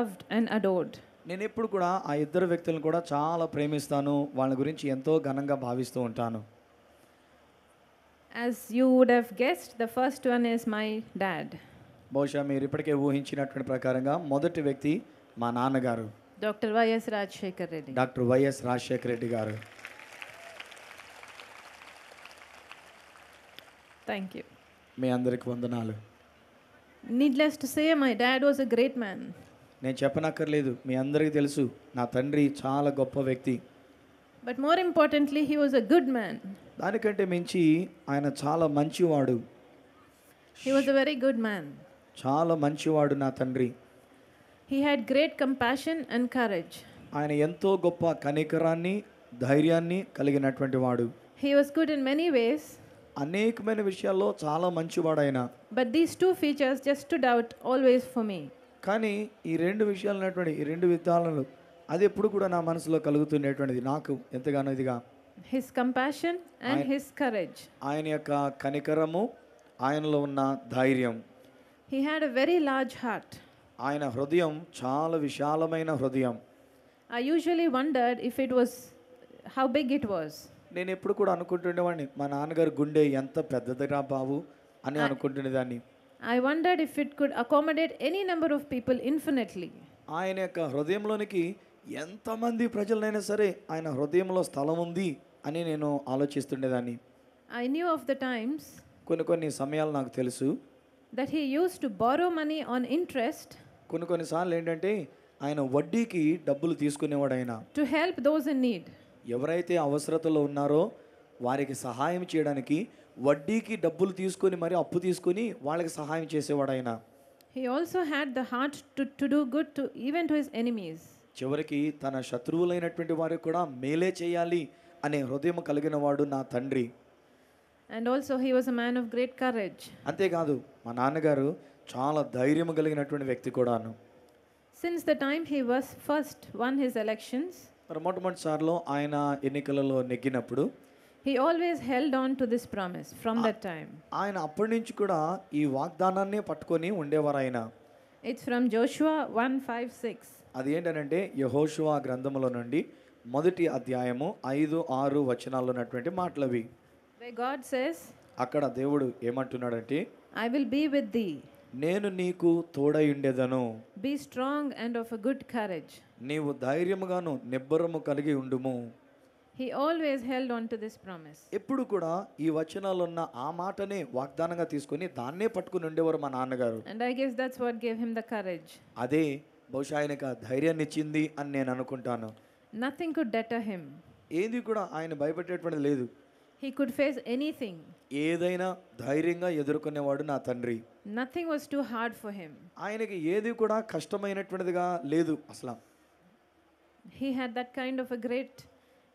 loved and adored. నేను ఎప్పుడు కూడా ఆ ఇద్దరు వ్యక్తులను కూడా చాలా ప్రేమిస్తాను వాళ్ళ గురించి ఎంతో ఘనంగా భావిస్తూ ఉంటాను As you would have guessed, the first one is my dad, బహుశా మీరు ఇప్పటికే ఊహించినటువంటి ప్రకారంగా మొదటి వ్యక్తి మా నాన్నగారు Dr. Y.S. Rajshekar Reddy. Doctor Y S Rajasekhara Reddy గారు Thank you. మీ అందరికి వందనాలు Needless to say, my dad was a great man. నేను చెప్పనక్కర్లేదు మీ అందరికీ తెలుసు నా తండ్రి చాలా గొప్ప వ్యక్తి but more importantly he was a good man దానికంటే మించి ఆయన చాలా మంచివాడు he was a very good man చాలా మంచివాడు నా తండ్రి he had great compassion and courage ఆయన ఎంతో గొప్ప కనికరాన్ని ధైర్యాన్ని కలిగినటువంటి వాడు he was good in many ways అనేకమైన విషయాల్లో చాలా మంచివాడు ఆయన but these two features just to doubt always for me కానీ ఈ రెండు విషయాలు ఉన్నటువంటి ఈ రెండు విధాలను అది ఎప్పుడు కూడా నా మనసులో కలుగుతున్నటువంటిది నాకు ఎంతగానో ఇదిగా his compassion and his courage ఆయన యొక్క కనికరము ఆయనలో ఉన్న ధైర్యం he had a very large heart ఆయన హృదయం చాలా విశాలమైన హృదయం I usually wondered if it was how big it was నేను ఎప్పుడు కూడా అనుకుంటుండేవాడిని మా నాన్నగారు గుండె ఎంత పెద్దదిరా బాబు అని అనుకుంటుండేదాన్ని I wondered if it could accommodate any number of people infinitely ఆయన యొక్క హృదయంలోనికి ఎంతమంది ప్రజలైనా సరే ఆయన హృదయంలో స్థలం ఉంది అని నేను ఆలోచిస్తుండేదాన్ని I knew of the times కొన్ని కొన్ని సమయాలు నాకు తెలుసు that he used to borrow money on interest కొన్ని కొన్ని సార్లు ఏంటంటే ఆయన వడ్డీకి డబ్బులు తీసుకునేవాడు ఆయన to help those in need ఎవరైతే అవసరతలో ఉన్నారో వారికి సహాయం చేయడానికి వడ్డీకి డబ్బులు తీసుకొని మరి అప్పు తీసుకొని వాళ్ళకి సహాయం చేసేవాడు ఆయన he also had the heart to to do good to even to his enemies చివరికి తన శత్రువులైనటువంటి వారికి కూడా మేలే చేయాలి అనే హృదయం కలిగిన వాడు నా తండ్రి and also he was a man of great courage అంతేకాదు మా నాన్నగారు చాలా ధైర్యం కలిగినటువంటి వ్యక్తి కూడాను since the time he was first won his elections మరి మొట్టమొదటిసారిలో ఆయన ఎన్నికలలో నెగ్గినప్పుడు he always held on to this promise from that time ఆయన అప్పటి నుంచి కూడా ఈ వాగ్దానాన్నే పట్టుకొని ఉండేవారు ఆయన it's from Joshua one five six అది ఏంటంటే యహోషువా గ్రంథములో నుండి మొదటి అధ్యాయము ఐదు ఆరు వచనాల్లో ఉన్నటువంటి మాటలవి గాడ్ సేస్ అక్కడ దేవుడు ఏమంటున్నాడంటే I will be with the నేను నీకు తోడై ఉండేదను be strong and of a good courage నీవు ధైర్యముగాను నిబ్బరము కలిగి ఉండుము he always held on to this promise ఎప్పుడు కూడా ఈ వచనాల్లో ఉన్న ఆ మాటనే వాగ్దానంగా తీసుకొని దాన్నే పట్టుకుని ఉండేవారు మా నాన్నగారు and I guess that's what gave him the courage అదే బహుశా ఆయనకు ఆ ధైర్యాన్ని ఇచ్చింది అని నేను అనుకుంటాను నథింగ్ కుడ్ డెటర్ హిమ్ ఏది కూడా ఆయన భయపెట్టేటువంటిది లేదు హీ కుడ్ ఫేస్ ఎనీథింగ్ ఏదైనా ధైర్యంగా ఎదుర్కొనేవాడు నా తండ్రి nothing was too hard for him ఆయనకి ఏది కూడా కష్టమైనటువంటిదిగా లేదు అసలు he had that kind of a great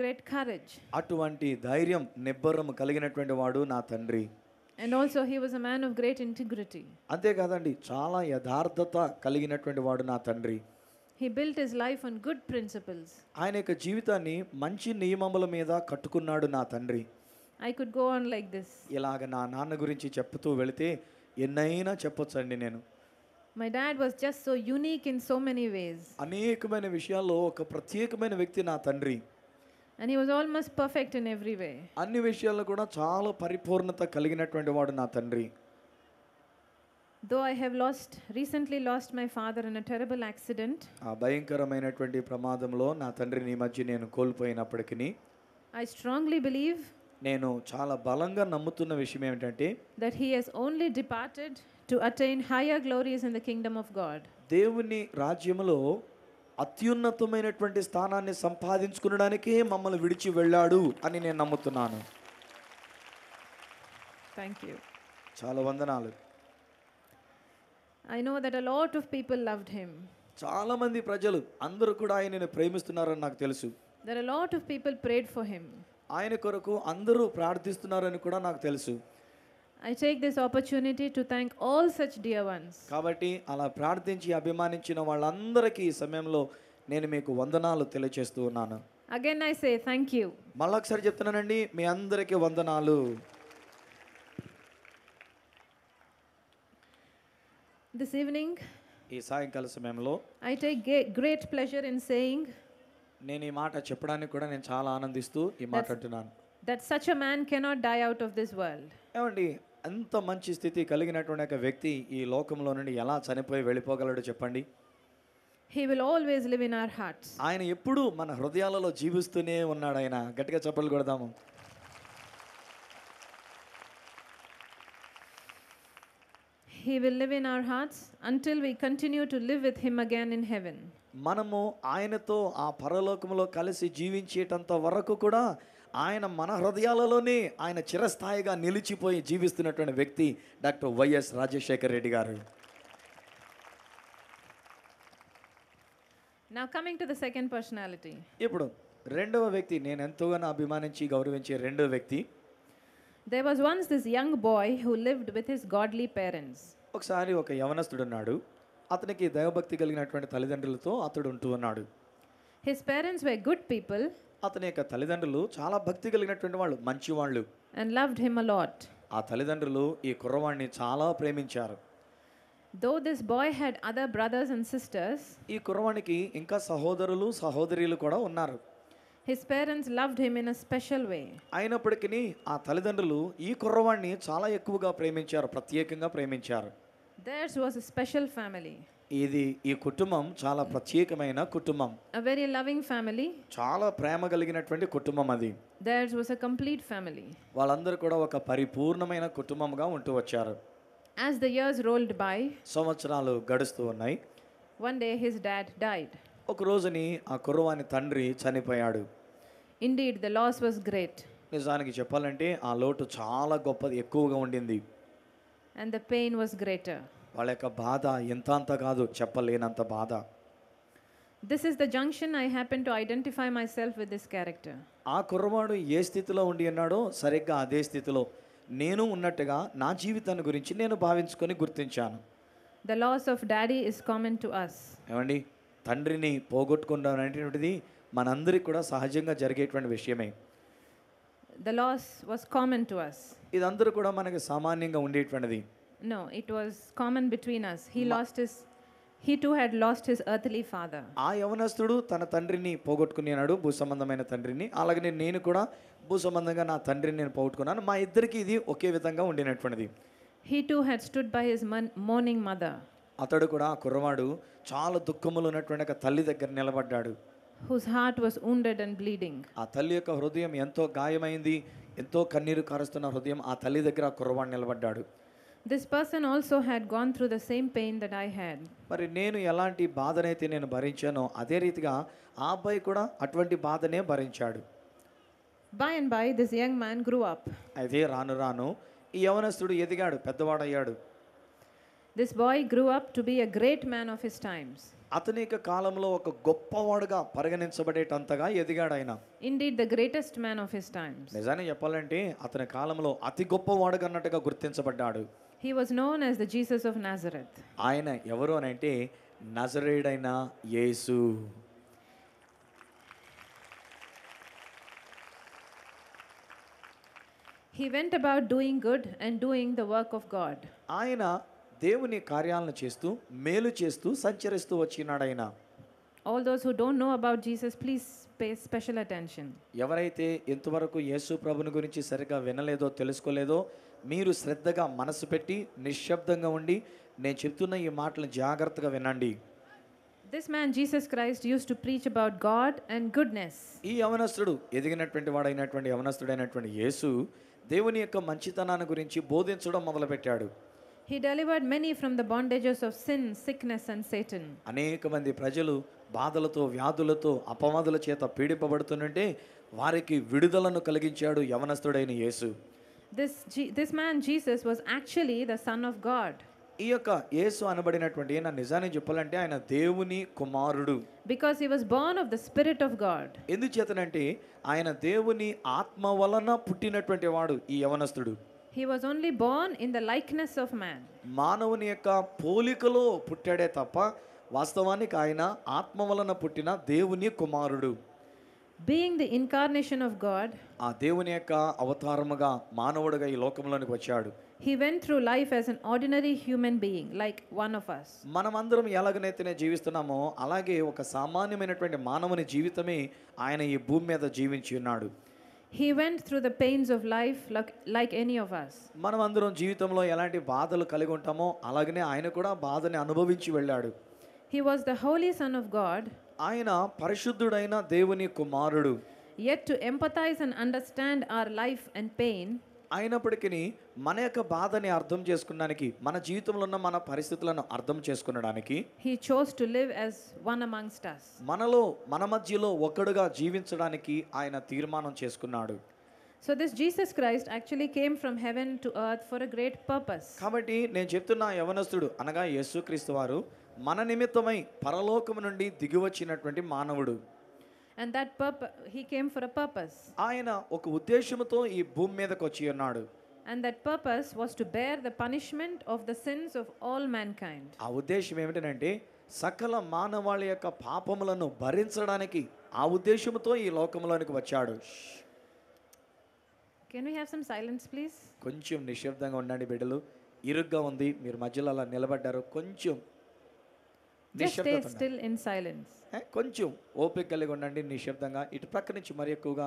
great courage. అటువంటి ధైర్యం నిబ్బరం కలిగినటువంటి వాడు నా తండ్రి And also he was a man of great integrity. అంతే కాదండి చాలా యథార్థత కలిగినటువంటి వాడు నా తండ్రి He built his life on good principles. ఆయన యొక్క జీవితాన్ని మంచి నియమముల మీద కట్టుకున్నాడు నా తండ్రి I could go on like this. ఇలాగ నా నాన్న గురించి చెప్తూ వెళితే ఎన్నైనా చెప్పొచ్చండి నేను My dad was just so unique in so many ways. అనేకమైన విషయాల్లో ఒక ప్రత్యేకమైన వ్యక్తి నా తండ్రి and he was almost perfect in every way. అన్ని విషయాల్లో కూడా చాలా పరిపూర్ణత కలిగినటువంటి వాడు నా తండ్రి Though I have lost recently lost my father in a terrible accident. ఆ భయంకరమైనటువంటి ప్రమాదంలో నా తండ్రిని మధ్య నేను కోల్పోయినప్పటికీ I strongly believe నేను చాలా బలంగా నమ్ముతున్న విషయం ఏమిటంటే that he has only departed to attain higher glories in the kingdom of God. దేవుని రాజ్యములో అత్యున్నతమైనటువంటి స్థానాన్ని సంపాదించుకునడానికే మమ్మల్ని విడిచి వెళ్ళాడు అని నేను నమ్ముతున్నాను థ్యాంక్ యూ చాలా వందనాలు I know that a lot of people loved him చాలా మంది ప్రజలు అందరూ కూడా ఆయనను ప్రేమిస్తున్నారని నాకు తెలుసు there are lot of people prayed for him ఆయన కొరకు అందరూ ప్రార్థిస్తున్నారని కూడా నాకు తెలుసు I take this opportunity to thank all such dear ones. కాబట్టి అలా ప్రార్థించి అభిమానించిన వాళ్ళందరికీ ఈ సమయంలో నేను మీకు వందనాలు తెలియజేస్తూ ఉన్నాను. Again I say thank you. మళ్ళొకసారి చెప్తున్నానండి మీ అందరికీ వందనాలు. This evening ఈ సాయంకాల సమయంలో I take great pleasure in saying నేను ఈ మాట చెప్పడానికి కూడా నేను చాలా ఆనందిస్తూ ఈ That such a man cannot die out of this world. ఏమండి అంత మంచి స్థితి కలిగినటువంటి ఒక వ్యక్తి ఈ లోకంలో నుండి ఎలా చనిపోయి వెళ్ళిపోగలడో చెప్పండి he will always live in our hearts ఆయన ఎప్పుడూ మన హృదయాలలో జీవిస్తూనే ఉన్నాడు ఆయన గట్టిగా చెప్పలు కొడదాము he will live in our hearts until we continue to live with him again in heaven మనము ఆయనతో ఆ పరలోకంలో కలిసి జీవించేటంత వరకు కూడా ఆయన మన హృదయాలలోనే ఆయన చిరస్థాయిగా నిలిచిపోయి జీవిస్తున్నటువంటి వ్యక్తి డాక్టర్ వైఎస్ రాజశేఖర్ రెడ్డి గారు నా coming to the second personality ఇప్పుడు రెండవ వ్యక్తి నేను ఎంతోగానో అభిమానించి గౌరవించే రెండవ వ్యక్తి there was once this young boy who lived with his godly parents ఒకసారి ఒక యవనస్తుడు ఉన్నాడు అతనికి దైవభక్తి కలిగినటువంటి తల్లిదండ్రులతో అతడు ఉంటూ ఉన్నాడు his parents were good people అతని యొక్క తల్లిదండ్రులు చాలా భక్తి కలిగినటువంటి వాళ్ళు మంచి వాళ్ళు అండ్ లవ్డ్ him a ఆ తల్లిదండ్రులు ఈ కుర్రవాణ్ణి చాలా ప్రేమించారు though this boy had other brothers and sisters ఈ కుర్రవానికి ఇంకా సహోదరులు సహోదరీలు కూడా ఉన్నారు his parents loved him in a special way. అయినప్పటికీ ఆ తల్లిదండ్రులు ఈ కుర్రవాణ్ణి చాలా ఎక్కువగా ప్రేమించారు ప్రత్యేకంగా ప్రేమించారు Theirs was a special family. ఇది ఈ కుటుంబం చాలా ప్రత్యేకమైన కుటుంబం a very loving family చాలా ప్రేమ కలిగినటువంటి కుటుంబం అది there was a complete family వాళ్ళందరూ కూడా ఒక పరిపూర్ణమైన కుటుంబంగా ఉంటూ వచ్చారు as the years rolled by సంవత్సరాలు గడుస్తూ ఉన్నాయి one day his dad died ఒక రోజుని ఆ కుర్రవాని తండ్రి చనిపోయాడు indeed the loss was great నిజానికి చెప్పాలంటే ఆ లోటు చాలా గొప్పది ఎక్కువగా ఉండింది and the pain was greater వాళ్ళ యొక్క బాధ ఎంత అంత కాదు చెప్పలేనంత బాధ this is the junction I happen to identify myself with this character ఆ కుర్రవాడు ఏ స్థితిలో ఉండి అన్నాడో సరిగ్గా అదే స్థితిలో నేను ఉన్నట్టుగా నా జీవితాన్ని గురించి నేను భావించుకొని గుర్తించాను the loss of daddy is common to us ఏమండి తండ్రిని పోగొట్టుకున్నాం అనేటువంటిది మనందరికీ కూడా సహజంగా జరిగేటువంటి విషయమే the loss was common to us ఇదందరూ కూడా మనకి సామాన్యంగా ఉండేటువంటిది no it was common between us he lost his he too had lost his earthly father ఆ యవనస్తుడు తన తండ్రిని పోగొట్టుకుని అన్నాడు భూ సంబంధమైన తండ్రిని అలాగనే నేను కూడా భూ సంబంధంగా నా తండ్రిని నేను పోగొట్టుకున్నాను మా ఇద్దరికి ఇది ఒకే విధంగా ఉండినటువంటిది He too had stood by his మన్ మార్నింగ్ mother అతడు కూడా ఆ కుర్రవాడు చాలా దుఃఖములు ఉన్నటువంటి ఒక తల్లి దగ్గర నిలబడ్డాడు whose heart was wounded and bleeding ఆ తల్లి యొక్క హృదయం ఎంతో గాయమైంది ఎంతో కన్నీరు కారుస్తున్న హృదయం ఆ తల్లి దగ్గర ఆ కుర్రవాడు నిలబడ్డాడు This person also had gone through the same pain that I had. మరి నేను ఎలాంటి బాధనైతే నేను భరించానో అదే రీతిగా ఆ అబ్బాయి కూడా అటువంటి బాధనే భరించాడు By and by, this young man grew up. అదే రాను రాను ఈ యవనస్తుడు ఎదిగాడు పెద్దవాడయ్యాడు This boy grew up to be a great man of his times. అతని యొక్క కాలంలో ఒక గొప్పవాడుగా పరిగణించబడేటంతగా ఎదిగాడు ఆయన Indeed, the greatest man of his times. నిజాన్ని చెప్పాలంటే అతని కాలంలో అతి గొప్పవాడుగా అన్నట్టుగా గుర్తించబడ్డాడు he was known as the Jesus of Nazareth. ఆయన ఎవరు అని అంటే He went about doing good and doing the work of God. ఆయన devuni కార్యాలను చేస్తూ మేలు చేస్తూ సంచరిస్తూ వచ్చినాడు All those who don't know about Jesus, please pay special attention ఎవరైతే ఎంతవరకు యేసు ప్రభుని గురించి సరిగా వినలేదో తెలుసుకోలేదో మీరు శ్రద్ధగా మనసు పెట్టి నిశ్శబ్దంగా ఉండి నేను చెప్తున్న ఈ మాటలు జాగ్రత్తగా వినండి this man Jesus Christ used to preach about God and goodness ఈ యవనస్తుడు ఎదిగినటువంటి వాడైనటువంటి యవనస్తుడైనటువంటి యేసు దేవుని యొక్క మంచితనాన్ని గురించి బోధించడం మొదలుపెట్టాడు he delivered many from the bondages of sin sickness and Satan అనేక మంది ప్రజలు బాధలతో వ్యాధులతో అపవాదుల చేత పీడింపబడుతుంటే వారికి విడుదలను కలిగించాడు యవనస్థుడైన Yesu this this man Jesus was actually the son of God ఈ యొక్క యేసు అనబడినటువంటి నా నిజాన్ని చెప్పాలంటే ఆయన దేవుని కుమారుడు because he was born of the spirit of God ఎందుచేతనంటే ఆయన దేవుని ఆత్మ వలన పుట్టినటువంటి వాడు ఈ యవనస్థుడు he was only born in the likeness of man మానవుని యొక్క పోలికలో పుట్టాడే తప్ప వాస్తవానికి ఆయన ఆత్మ వలన పుట్టిన దేవుని కుమారుడు being the incarnation of God ఆ దేవుని యొక్క అవతారముగా మానవుడుగా ఈ లోకంలోనికి వచ్చాడు he went through life as an ordinary human being like one of us మనమందరం ఎలాగనైతేనే జీవిస్తున్నామో అలాగే ఒక సామాన్యమైనటువంటి మానవుని జీవితమే ఆయన ఈ భూమి మీద జీవించి ఉన్నాడు he went through the pains of life like any of us మనం అందరం జీవితంలో ఎలాంటి బాధలు కలిగి ఉంటామో అలాగనే ఆయన కూడా బాధని అనుభవించి వెళ్ళాడు He was the holy son of God. Yet to empathize and understand our life and pain, అయినప్పటికీ మన యొక్క బాధని అర్థం చేసుకున్నానికి మన జీవితంలో ఉన్న మన పరిస్థితులను అర్థం చేసుకునడానికి he chose to live as one amongst us. మనలో మన మధ్యలో ఒక్కడుగా జీవించడానికి ఆయన తీర్మానం చేసుకున్నాడు So this Jesus Christ actually came from heaven to earth for a great purpose. కాబట్టి నేను చెప్తున్న యవనస్తుడు అనగా యేసుక్రీస్తు వారు మన నిమిత్తమై పరలోకము నుండి దిగి వచ్చినటువంటి మానవుడు and that purpose he came for a purpose ఆయన ఒక ఉద్దేశముతో ఈ భూమి మీదకి వచ్చి ఉన్నాడు and that purpose was to bear the punishment of the sins of all mankind ఆ ఉద్దేశం ఏమిటంటే సకల మానవాళి యొక్క పాపములను భరించడానికి ఆ ఉద్దేశముతో ఈ లోకములోనికి వచ్చాడు can you have some silence please కొంచెం నిశ్శబ్దంగా ఉండండి బిడ్డలు ఇరుగ్గా ఉంది మీరు మధ్యలో అలా నిలబడ్డారు కొంచెం సైలెన్స్ కొంచెం ఓపిక కలిగి ఉండండి నిశ్శబ్దంగా ఇటు ప్రక్క నుంచి మరి ఎక్కువగా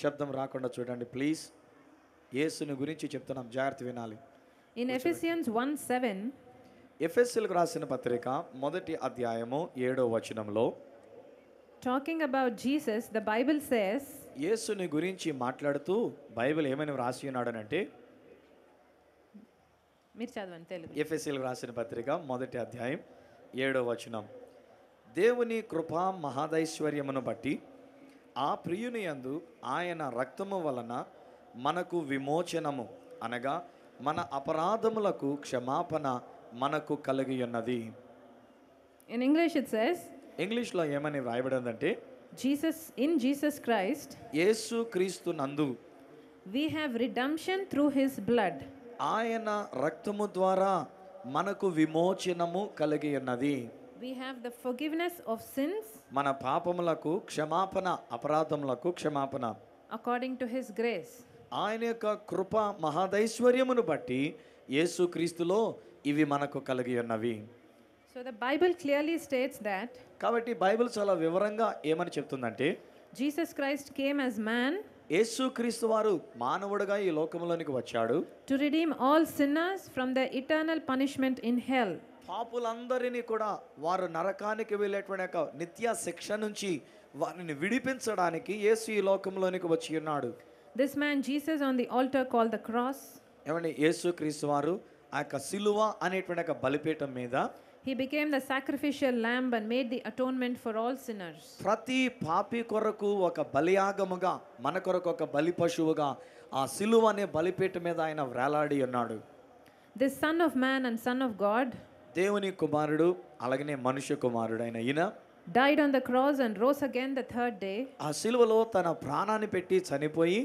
శబ్దం రాకుండా చూడండి ప్లీజ్ యేసుని గురించి చెప్తున్నాం జాగ్రత్త వినాలి ఇన్ ఎఫిసియన్స్ వన్ సెవెన్ ఎఫెస్ఎల్కు రాసిన పత్రిక మొదటి అధ్యాయము ఏడో వచనంలో talking about Jesus the Bible says యేసుని గురించి మాట్లాడుతూ బైబిల్ ఏమైనా రాసి అంటే మీరు చదవండి తెలుగు ఎఫ్ఎస్ఎల్ రాసిన పత్రిక మొదటి అధ్యాయం ఏడో వచనం దేవుని కృపా మహాదైశ్వర్యమును బట్టి ఆ ప్రియుని అందు ఆయన రక్తము వలన మనకు విమోచనము అనగా మన అపరాధములకు క్షమాపణ మనకు కలిగి ఉన్నది ఇన్ ఇంగ్లీష్ ఇట్ సెస్ ఇంగ్లీష్లో ఏమని రాయబడిందంటే Jesus in Jesus Christ Yesu Kristu నందు we have redemption through his blood ఆయన రక్తము ద్వారా మనకు విమోచనము కలిగి ఉన్నది we have the forgiveness of sins మన పాపములకు క్షమాపణ అపరాధములకు క్షమాపణ according టు హిస్ గ్రేస్ ఆయన యొక్క కృప మహాదైశ్వర్యమును బట్టి యేసుక్రీస్తులో ఇవి మనకు కలిగి ఉన్నవి so the Bible clearly states that కాబట్టి బైబిల్ చాలా వివరంగా ఏమని చెప్తుందంటే Jesus Christ came as man యేసుక్రీస్తు వారు మానవుడుగా ఈ లోకంలోనికి వచ్చాడు to redeem all sinners from the eternal punishment in hell పాపులందరినీ కూడా వారు నరకానికి వెళ్ళేటువంటి యొక్క నిత్య శిక్ష నుంచి వారిని విడిపించడానికి యేసు ఈ లోకంలోనికి వచ్చి ఉన్నాడు this man Jesus on the altar call the cross ఏమండి యేసు క్రీస్తు వారు ఆ యొక్క సిలువ అనేటువంటి యొక్క బలిపీఠం మీద He became the sacrificial lamb and made the atonement for all sinners. ప్రతి పాపి కొరకు ఒక బలియాగముగా మన కొరకు ఒక బలి పశువుగా ఆ సిలువ అనే బలిపీఠం మీద ఆయన This son of man and son of God దేవుని కుమారుడు అలాగనే మనుష్య కుమారుడు అయిన ఈయన died on the cross and rose again the third day ఆ సిలువలో తన ప్రాణాన్ని పెట్టి చనిపోయి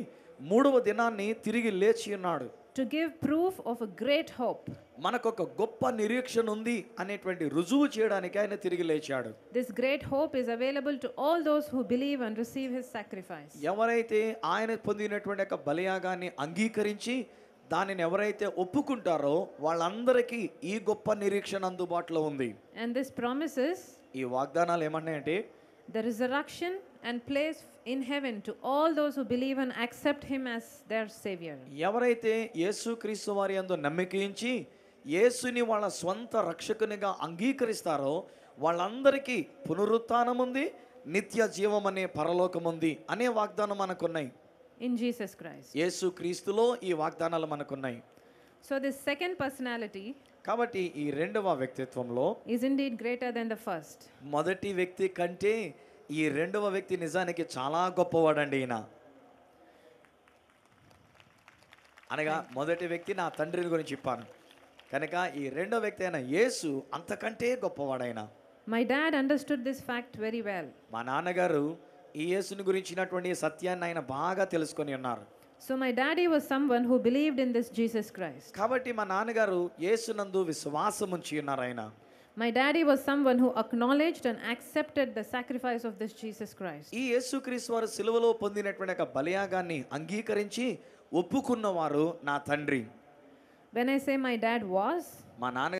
మూడవ దినాన్ని తిరిగి లేచి ఉన్నాడు to give proof of great hope మనకు ఒక గొప్ప నిరీక్షణ ఉంది అనేటువంటి రుజువు చేయడానికి ఆయన తిరిగి లేచాడు this great hope is available to all those who believe and receive his sacrifice ఎవరైతే ఆయన పొందినటువంటి ఒక బలియాగాన్ని అంగీకరించి దానిని ఎవరైతే ఒప్పుకుంటారో వాళ్ళందరికీ ఈ గొప్ప నిరీక్షణ అందుబాటులో ఉంది అండ్ దిస్ ప్రామిసెస్ ఈ వాగ్దానాలు ఏమన్నాయంటే the resurrection and place in heaven to all those who believe and accept him as their savior ఎవరైతే యేసుక్రీస్తు వారి యందు నమ్మిక ఉంచి యేసుని వాళ్ళ స్వంత రక్షకునిగా అంగీకరిస్తారో వాళ్ళందరికీ పునరుత్థానం ఉంది నిత్య జీవం అనే పరలోకం ఉంది అనే వాగ్దానం మనకున్నాయి ఇన్ జీసస్ క్రైస్ట్ యేసు క్రీస్తులో ఈ వాగ్దానాలు మనకున్నాయి సో దిస్ సెకండ్ పర్సనాలిటీ కాబట్టి ఈ రెండవ వ్యక్తిత్వంలో is indeed greater than the first మొదటి వ్యక్తి కంటే ఈ రెండవ వ్యక్తి నిజానికి చాలా గొప్పవాడండి ఈయన అనగా మొదటి వ్యక్తి నా తండ్రిని గురించి చెప్పాను కనుక ఈ రెండో వ్యక్తి అయిన యేసు అంతకంటే గొప్పవాడైన my dad understood this fact very well మా నాన్నగారు ఈ యేసుని గురించినటువంటి సత్యాన్ని ఆయన బాగా తెలుసుకొని ఉన్నారు so my daddy was someone who believed in this Jesus Christ కాబట్టి మా నాన్నగారు యేసునందు విశ్వాసం ఉంచి ఉన్నారు ఆయన My daddy was someone who acknowledged and accepted the sacrifice of this Jesus Christ. ఈ యేసుక్రీస్తు వారు సిలువలో పొందినటువంటి ఒక బలియాగాన్ని అంగీకరించి ఒప్పుకున్నవారు నా తండ్రి When I say my dad was, మా నాన్న